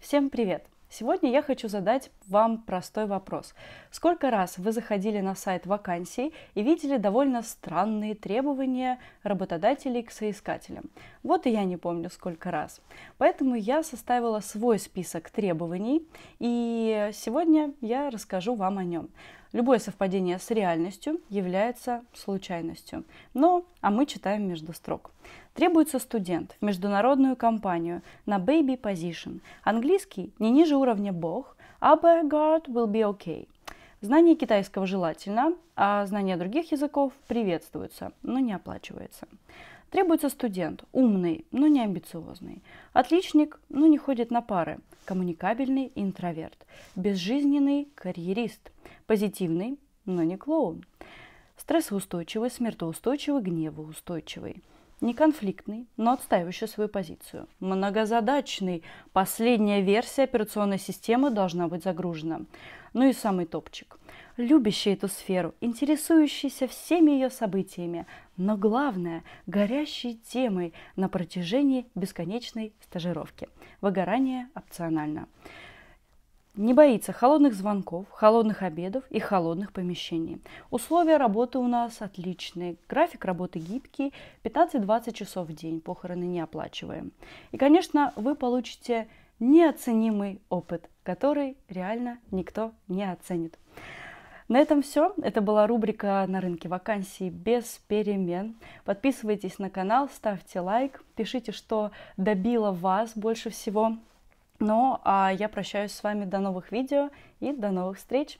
Всем привет! Сегодня я хочу задать вам простой вопрос. Сколько раз вы заходили на сайт вакансий и видели довольно странные требования работодателей к соискателям? Вот и я не помню, сколько раз. Поэтому я составила свой список требований, и сегодня я расскажу вам о нем. Любое совпадение с реальностью является случайностью. Но, а мы читаем между строк. Требуется студент в международную компанию на baby position. Английский не ниже уровня бог, aber а God will be okay. Знание китайского желательно, а знание других языков приветствуется, но не оплачивается. Требуется студент, умный, но не амбициозный. Отличник, но не ходит на пары. Коммуникабельный интроверт. Безжизненный карьерист – Позитивный, но не клоун. Стрессоустойчивый, смертоустойчивый, гневоустойчивый. Неконфликтный, но отстаивающий свою позицию. Многозадачный. Последняя версия операционной системы должна быть загружена. Ну и самый топчик. Любящий эту сферу, интересующийся всеми ее событиями, но главное, горящей темой на протяжении бесконечной стажировки. Выгорание опционально. Не боится холодных звонков, холодных обедов и холодных помещений. Условия работы у нас отличные. График работы гибкий, 15-20 часов в день, похороны не оплачиваем. И, конечно, вы получите неоценимый опыт, который реально никто не оценит. На этом все. Это была рубрика «На рынке вакансий без перемен». Подписывайтесь на канал, ставьте лайк, пишите, что добило вас больше всего – но а я прощаюсь с вами до новых видео и до новых встреч!